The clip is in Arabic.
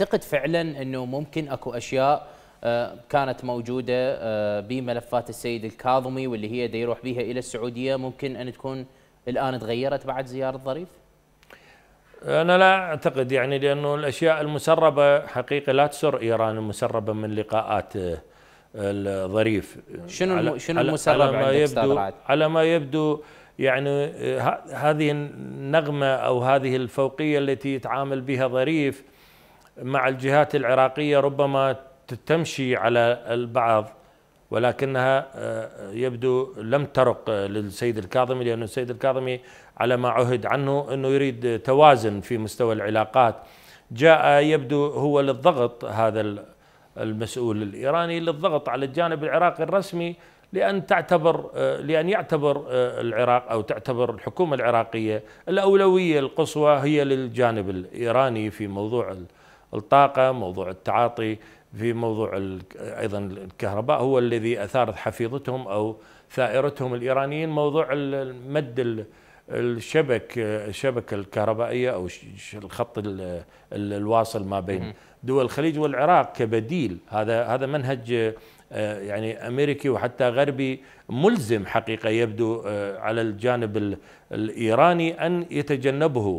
تعتقد فعلا انه ممكن اكو اشياء آه، كانت موجوده آه، بملفات السيد الكاظمي واللي هي دا يروح بها الى السعوديه ممكن ان تكون الان تغيرت بعد زياره ظريف؟ انا لا اعتقد يعني لانه الاشياء المسربه حقيقه لا تسر ايران المسربه من لقاءات آه، ظريف شنو على شنو المسرب على ما يبدو على ما يبدو يعني هذه النغمه او هذه الفوقيه التي يتعامل بها ظريف مع الجهات العراقية ربما تمشي على البعض ولكنها آه، يبدو لم ترق للسيد الكاظمي لأن السيد الكاظمي على ما عهد عنه أنه يريد توازن في مستوى العلاقات جاء يبدو هو للضغط هذا المسؤول الإيراني للضغط على الجانب العراقي الرسمي لأن تعتبر آه، لأن يعتبر آه، العراق أو تعتبر الحكومة العراقية الأولوية القصوى هي للجانب الإيراني في موضوع الطاقة موضوع التعاطي في موضوع أيضا الكهرباء هو الذي أثارت حفيظتهم أو ثائرتهم الإيرانيين موضوع مد الشبك الشبكة الكهربائية أو الخط الواصل ما بين دول الخليج والعراق كبديل هذا هذا منهج آه، يعني امريكي وحتى غربي ملزم حقيقه يبدو آه، على الجانب الايراني ان يتجنبه